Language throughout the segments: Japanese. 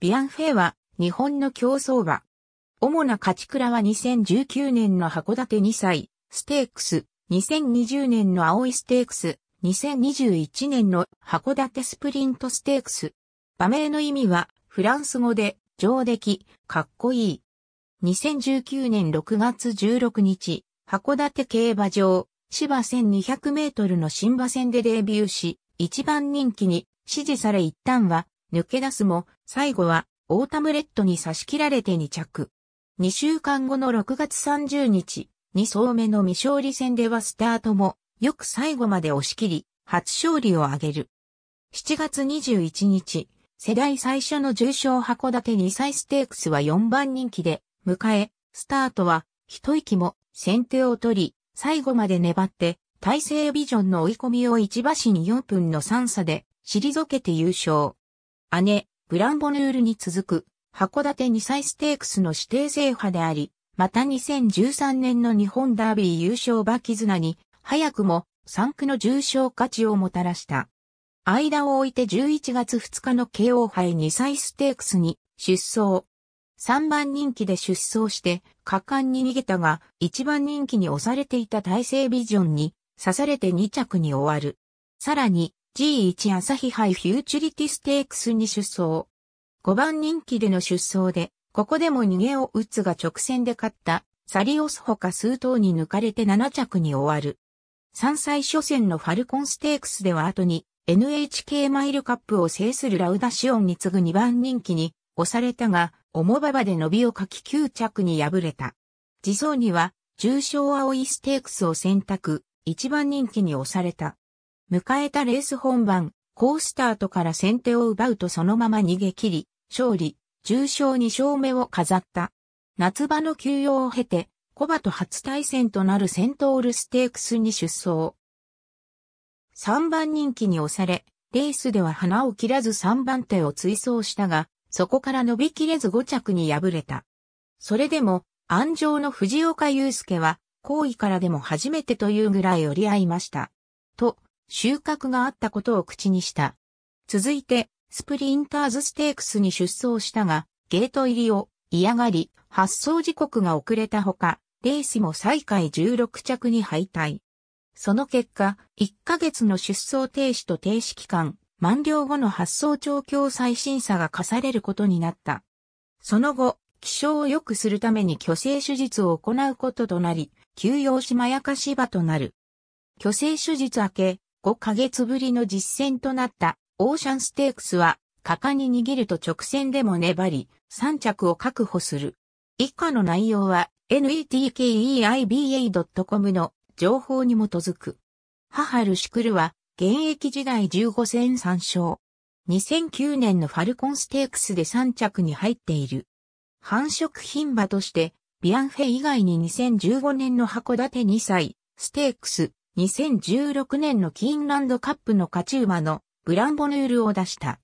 ビアンフェは、日本の競争馬。主な勝ち倉は2019年の函館2歳、ステークス、2020年の青いステークス、2021年の函館スプリントステークス。馬名の意味は、フランス語で、上出来、かっこいい。2019年6月16日、函館競馬場、芝1200メートルの新馬戦でデビューし、一番人気に支持され一旦は抜け出すも、最後はオータムレッドに差し切られて2着。2週間後の6月30日、2層目の未勝利戦ではスタートも、よく最後まで押し切り、初勝利を挙げる。7月21日、世代最初の重賞函館2歳ステークスは4番人気で、迎え、スタートは、一息も先手を取り、最後まで粘って、大制ビジョンの追い込みを1馬身4分の3差で、退けて優勝。姉、ブランボヌールに続く、函館2歳ステークスの指定制覇であり、また2013年の日本ダービー優勝馬絆に、早くも3区の重賞価値をもたらした。間を置いて11月2日の慶応杯2歳ステークスに出走。3番人気で出走して、果敢に逃げたが、1番人気に押されていた体制ビジョンに、刺されて2着に終わる。さらに、G1 朝日杯フューチュリティステークスに出走。5番人気での出走で、ここでも逃げを打つが直線で勝った、サリオスほか数頭に抜かれて7着に終わる。3歳初戦のファルコンステークスでは後に NHK マイルカップを制するラウダシオンに次ぐ2番人気に押されたが、重馬場で伸びをかき9着に敗れた。次走には、重賞青いステークスを選択、1番人気に押された。迎えたレース本番、ースタートから先手を奪うとそのまま逃げ切り、勝利、重賞2勝目を飾った。夏場の休養を経て、コバと初対戦となるセントールステークスに出走。3番人気に押され、レースでは花を切らず3番手を追走したが、そこから伸びきれず5着に敗れた。それでも、安城の藤岡祐介は、後位からでも初めてというぐらい折り合いました。と、収穫があったことを口にした。続いて、スプリンターズステークスに出走したが、ゲート入りを嫌がり、発送時刻が遅れたほか、レースも最下位16着に敗退。その結果、1ヶ月の出走停止と停止期間、満了後の発送調教再審査が課されることになった。その後、気象を良くするために虚勢手術を行うこととなり、休養しまやかし場となる。虚勢手術明け、5ヶ月ぶりの実戦となったオーシャンステークスは果敢に逃げると直線でも粘り3着を確保する。以下の内容は netkeiba.com の情報に基づく。母ルシクルは現役時代15戦3勝。2009年のファルコンステークスで3着に入っている。繁殖品馬としてビアンフェ以外に2015年の函館2歳、ステークス、2016年のキーンランドカップの勝ち馬のブランボヌールを出した。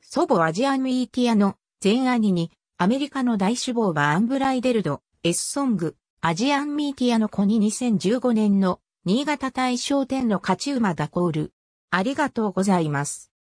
祖母アジアンミーティアの前兄にアメリカの大首謀はアンブライデルド、エスソング、アジアンミーティアの子に2015年の新潟大賞店の勝ち馬ダコール。ありがとうございます。